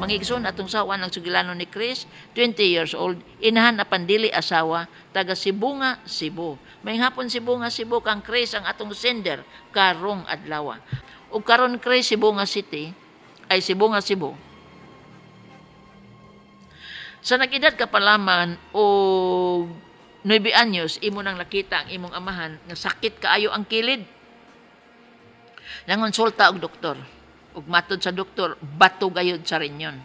Mangigsoon atong sawa ng sugilano ni Chris, 20 years old, inahan na pandili asawa, taga Sibunga, Cebu. May hapon Sibunga, Cebu, kang Chris ang atong sender, karong adlawa. O karon Chris, Sibunga City, ay Sibunga, Cebu. Sa nag-edad ka pa laman o 9 anyos, imo nang nakita ang imong amahan, nga sakit kaayo ang kilid. Nangonsulta og doktor ug matod sa doktor bato gayud sa rinyon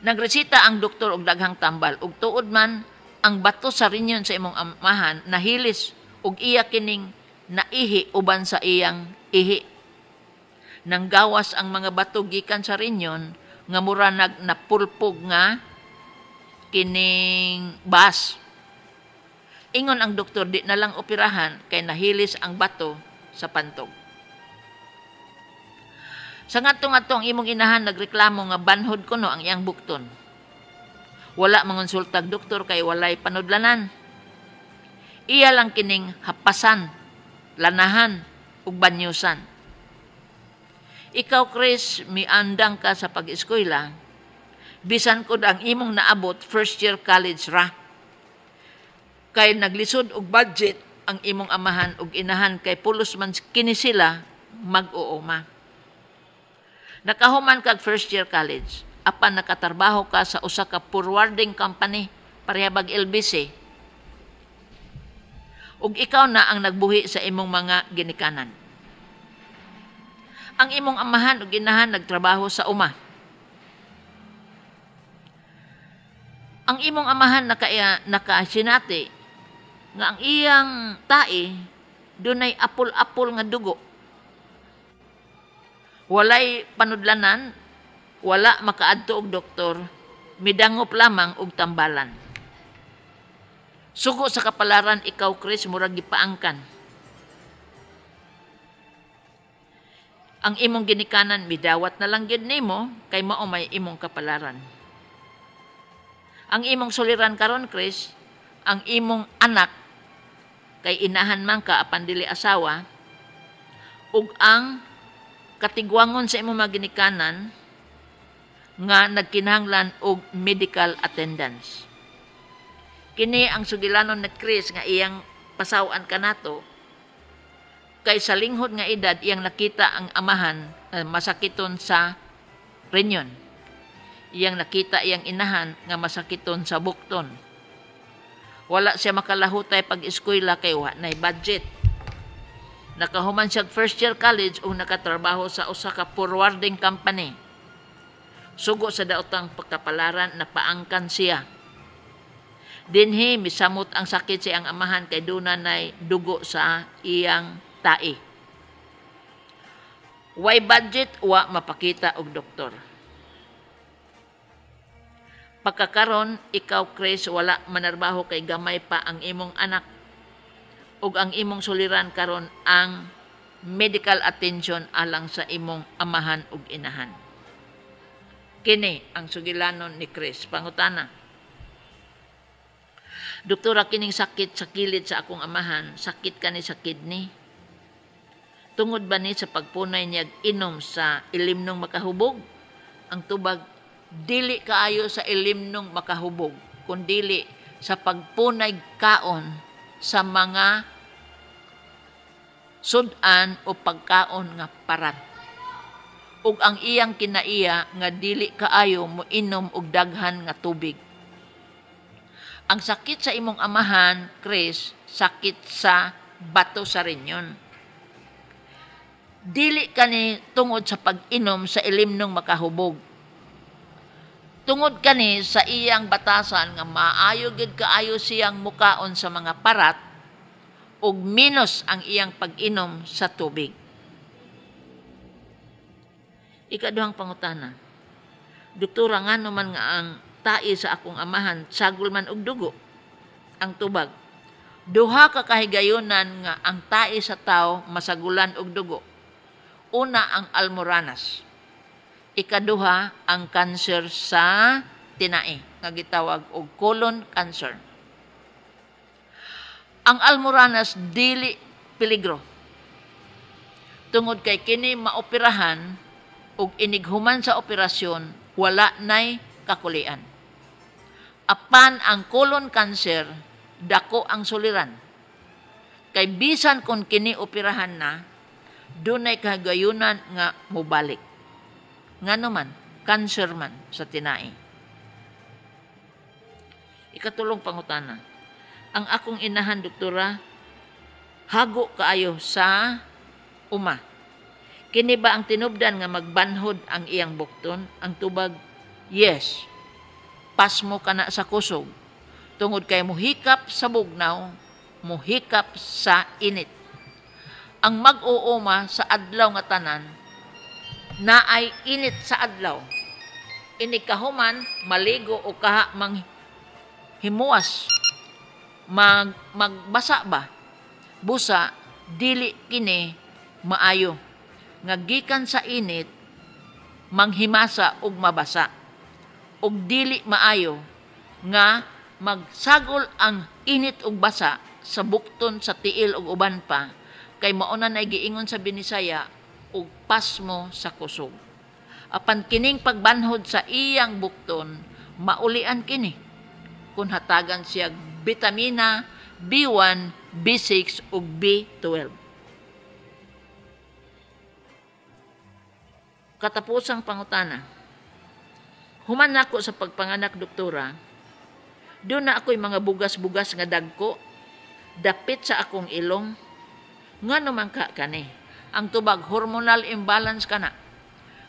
Nagresita ang doktor og daghang tambal ug tuod man ang bato sa rinyon sa imong amahan nahilis ug iya kining naihi uban sa iyang ihi. Nang gawas ang mga bato gikan sa rinyon nga mura nag napulpog nga kining bas. Ingon ang doktor di na lang operahan kay nahilis ang bato sa pantog. Sa ngadtong-adtong imong inahan nagreklamo nga banhod ko no ang iyang bukton. Wala mangonsultag doktor kay walay panudlanan. Iya lang kining hapasan, lanahan, ug banyusan. Ikaw, Chris, miandang ka sa pag-eskwela. Bisan kod ang imong naabot first year college ra. Kay naglisod og budget ang imong amahan ug inahan kay pulos man kini sila mag-uuma. Nakahuman kag first year college, apan nakatarbaho ka sa usa ka forwarding company parehabag LBC. Ug ikaw na ang nagbuhi sa imong mga ginikanan. Ang imong amahan ug ginahan nagtrabaho sa uma. Ang imong amahan naka nakasinati nga ang iyang tae dunay apul-apul nga dugo Walay panudlanan, wala makaadto og doktor, midangop lamang og tambalan. Sugo sa kapalaran ikaw Chris murag gipaangkan. Ang imong ginikanan midawat na lang gid nimo kay mao may imong kapalaran. Ang imong suliran karon Chris, ang imong anak kay inahan man ka apan dili asawa ug ang katigwangon sa imo mga ginikanan nga nagkinahanglan og medical attendance. Kini ang sugilanon ni Chris nga iyang pasawan kanato kay sa linghod nga edad iyang nakita ang amahan na eh, masakiton sa renyon. Iyang nakita iyang inahan nga masakiton sa bukton. Wala siya makalahutay pag-eskwela kay wa nay budget nakahuman siya first year college o nakatrabaho sa usa ka forwarding company. Sugo sa daotang pagkapalaran na paangkan siya. Dinhi misamot ang sakit sa iyang amahan kay duna nay dugo sa iyang tai. Way budget wa mapakita og doktor. Pagkakaron ikaw Chris wala manarbaho kay gamay pa ang imong anak ug ang imong suliran karon ang medical attention alang sa imong amahan ug inahan. Kini ang sugilanon ni Chris pangutana. Doktora kining sakit sa kilid sa akong amahan, sakit kani sa kidney. Tungod ba ni sa pagpunay niya inom sa ilimnong makahubog? Ang tubag dili kaayo sa ilimnong makahubog, kundili sa pagpunay kaon sa mga sudan o pagkaon nga parat. Ug ang iyang kinaiya nga dili kaayo mo inom og daghan nga tubig. Ang sakit sa imong amahan, Chris, sakit sa bato sa rinyon. Dili kani tungod sa pag-inom sa ilimnong makahubog. Tungod kani sa iyang batasan nga maayo gid kaayo siyang mukaon sa mga parat ug minus ang iyang pag-inom sa tubig. Ikaduhang pangutana. Doktora nga naman nga ang tae sa akong amahan, sagol man og dugo ang tubag. Duha ka kahigayonan nga ang tae sa tao masagulan og dugo. Una ang almoranas. Ikaduha ang kanser sa tinae nga gitawag og colon cancer ang almoranas dili peligro. Tungod kay kini maoperahan ug inighuman sa operasyon wala nay kakulian. Apan ang colon cancer dako ang suliran. Kay bisan kon kini operahan na dunay kagayunan nga mobalik. Ngano man cancer man sa tinai. Ikatulong pangutana ang akong inahan doktora hago kaayo sa uma. Kini ba ang tinubdan nga magbanhod ang iyang bukton? Ang tubag, yes. Pasmo ka na sa kusog. Tungod kay muhikap sa bugnaw, muhikap sa init. Ang mag-uuma sa adlaw nga tanan, na ay init sa adlaw. Inikahuman, maligo o kaha mang himuas mag magbasa ba busa dili kini maayo nga gikan sa init manghimasa og mabasa og dili maayo nga magsagol ang init og basa sa bukton sa tiil og uban pa kay mao na nay giingon sa Binisaya og pasmo sa kusog apan kining pagbanhod sa iyang bukton maulian kini kun hatagan siya vitamina B1, B6 ug B12. Katapusang pangutana. Human ako sa pagpanganak doktora, doon na ako'y mga bugas-bugas nga dagko, dapit sa akong ilong, nga naman ka kani. Ang tubag, hormonal imbalance ka na.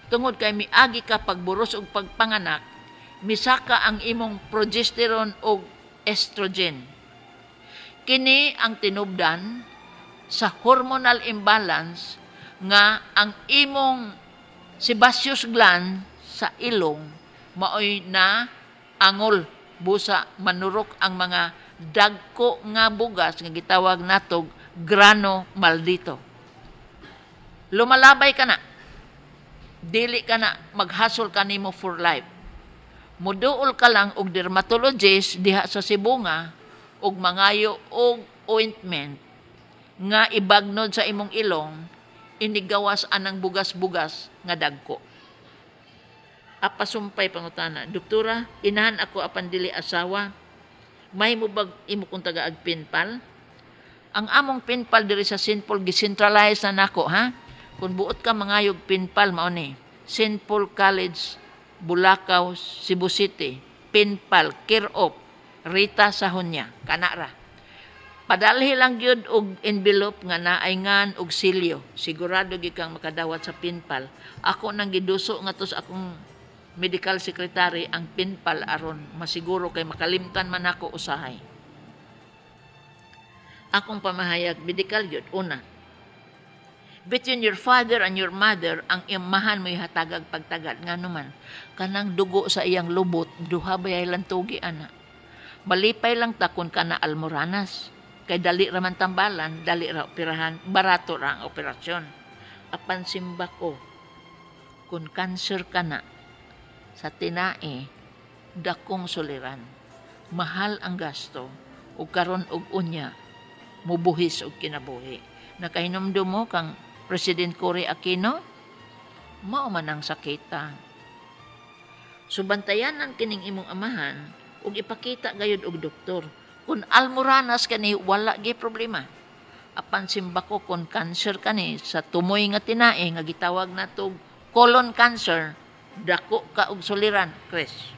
Tungod kay miagi ka pagburos og pagpanganak, misaka ang imong progesterone og estrogen. Kini ang tinubdan sa hormonal imbalance nga ang imong sebaceous gland sa ilong maoy na angol busa manurok ang mga dagko nga bugas nga gitawag natog grano maldito. Lumalabay ka na. Dili ka na maghasol kanimo for life Muduol ka lang og dermatologist diha sa Sibunga og mangayo og ointment nga ibagnod sa imong ilong inigawas anang bugas-bugas nga dagko. Apasumpay pangutana, Doktora, inahan ako apan dili asawa. May mo bag imo kung tagaag pinpal? Ang among pinpal diri sa St. Paul na nako, ha? Kung buot ka mangayog pinpal mao ni College Bulacau, Cebu City, Pinpal, Kirop, Rita Sahonya, kanara. Padalhi lang gyud og envelope nga naay ngan og silyo. Sigurado gyud kang makadawat sa Pinpal. Ako nang giduso nga tos akong medical secretary ang Pinpal aron masiguro kay makalimtan man ako usahay. Akong pamahayag medical gyud una between your father and your mother, ang imahan mo'y hatagag pagtagad. Nga naman, kanang dugo sa iyang lubot, duha bayay lang tugi, ana. Malipay lang takon ka na almoranas. Kay dali raman tambalan, dali ra operahan, barato ra ang operasyon. Apan simba ko, kung cancer ka na, sa tinae, dakong suliran. Mahal ang gasto, ug karon og unya, mubuhis og kinabuhi nakahinomdo mo kang President Cory Aquino, mao man ang sakita. Subantayanan kining imong amahan ug ipakita gayud og doktor kun almoranas kani wala gyud problema. Apan simbako kon cancer kani sa tumoy nga tinae nga gitawag natog colon cancer, dako ka og soliran, Chris.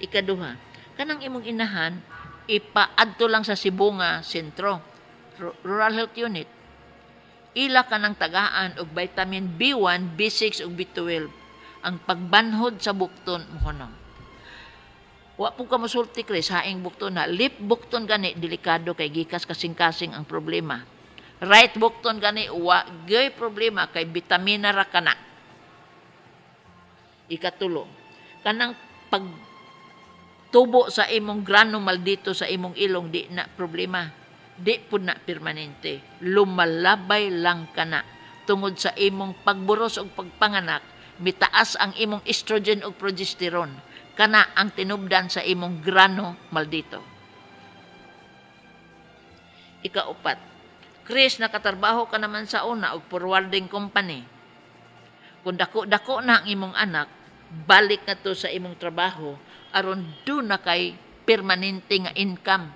Ikaduha, kanang imong inahan ipaadto lang sa Sibunga sentro rural health unit ila kanang tagaan og vitamin B1, B6 ug B12. Ang pagbanhod sa bukton mo na. Wa po ka masulti, Chris, haing bukton na. Lip bukton gani, delikado kay gikas kasing-kasing ang problema. Right bukton gani, wa gay problema kay vitamina ra kana. Ikatulo, kanang pag tubo sa imong grano maldito sa imong ilong di na problema di po na permanente. Lumalabay lang kana tungod sa imong pagburos o pagpanganak, mitaas ang imong estrogen o progesterone, kana ang tinubdan sa imong grano maldito. Ikaupat, Chris, nakatarbaho ka naman sa una o forwarding company. Kung dako-dako na ang imong anak, balik na to sa imong trabaho, aron do na kay permanente nga income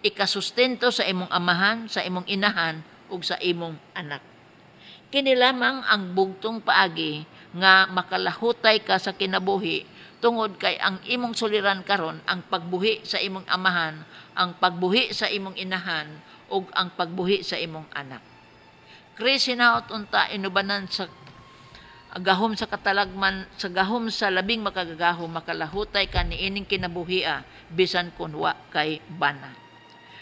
ikasustento sa imong amahan, sa imong inahan, ug sa imong anak. Kinilamang ang bugtong paagi nga makalahutay ka sa kinabuhi tungod kay ang imong suliran karon ang pagbuhi sa imong amahan, ang pagbuhi sa imong inahan ug ang pagbuhi sa imong anak. Krisinaot unta inubanan sa gahom sa katalagman sa gahom sa labing makagagahom makalahutay ka niining kinabuhi bisan kun wa kay bana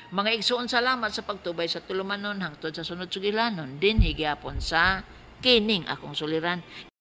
mga igsoon salamat sa pagtubay sa tulumanon hangtod sa sunod sugilanon din higyapon sa kining akong suliran.